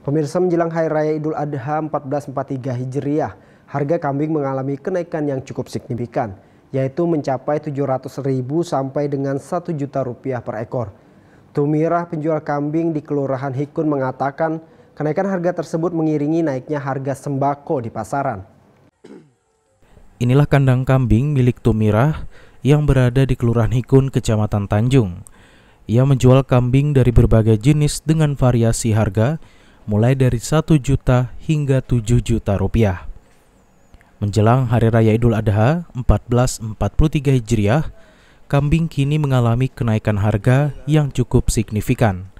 Pemirsa menjelang Hari Raya Idul Adha 1443 Hijriah, harga kambing mengalami kenaikan yang cukup signifikan, yaitu mencapai rp ribu sampai dengan satu juta rupiah per ekor. Tumirah penjual kambing di Kelurahan Hikun mengatakan kenaikan harga tersebut mengiringi naiknya harga sembako di pasaran. Inilah kandang kambing milik Tumirah yang berada di Kelurahan Hikun, Kecamatan Tanjung. Ia menjual kambing dari berbagai jenis dengan variasi harga, mulai dari 1 juta hingga 7 juta rupiah. Menjelang Hari Raya Idul Adha 1443 Hijriah, kambing kini mengalami kenaikan harga yang cukup signifikan.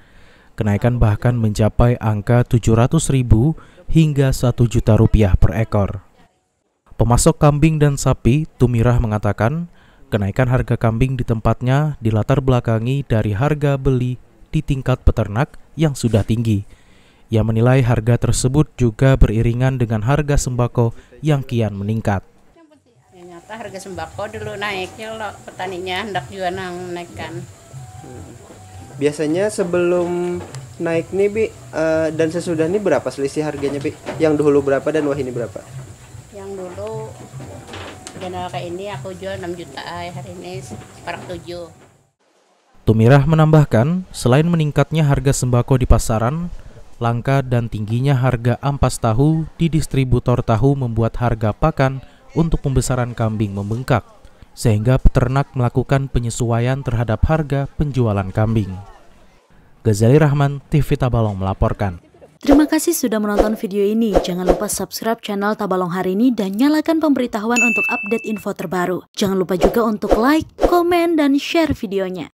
Kenaikan bahkan mencapai angka 700 ribu hingga 1 juta rupiah per ekor. Pemasok kambing dan sapi, Tumirah mengatakan, kenaikan harga kambing di tempatnya dilatar belakangi dari harga beli di tingkat peternak yang sudah tinggi, ia menilai harga tersebut juga beriringan dengan harga sembako yang kian meningkat. Ternyata nyata harga sembako dulu naiknya loh, petaninya hendak juga naikkan. Hmm. Biasanya sebelum naik nih Bi uh, dan sesudah ini berapa selisih harganya Bi? Yang dulu berapa dan wah ini berapa? Yang dulu general kayak ini aku jual 6 juta eh, hari ini sekarang 7. Tumirah menambahkan, selain meningkatnya harga sembako di pasaran, Langka dan tingginya harga ampas tahu di distributor tahu membuat harga pakan untuk pembesaran kambing membengkak, sehingga peternak melakukan penyesuaian terhadap harga penjualan kambing. Gazali Rahman, TV Tabalong melaporkan. Terima kasih sudah menonton video ini. Jangan lupa subscribe channel Tabalong hari ini dan nyalakan pemberitahuan untuk update info terbaru. Jangan lupa juga untuk like, komen, dan share videonya.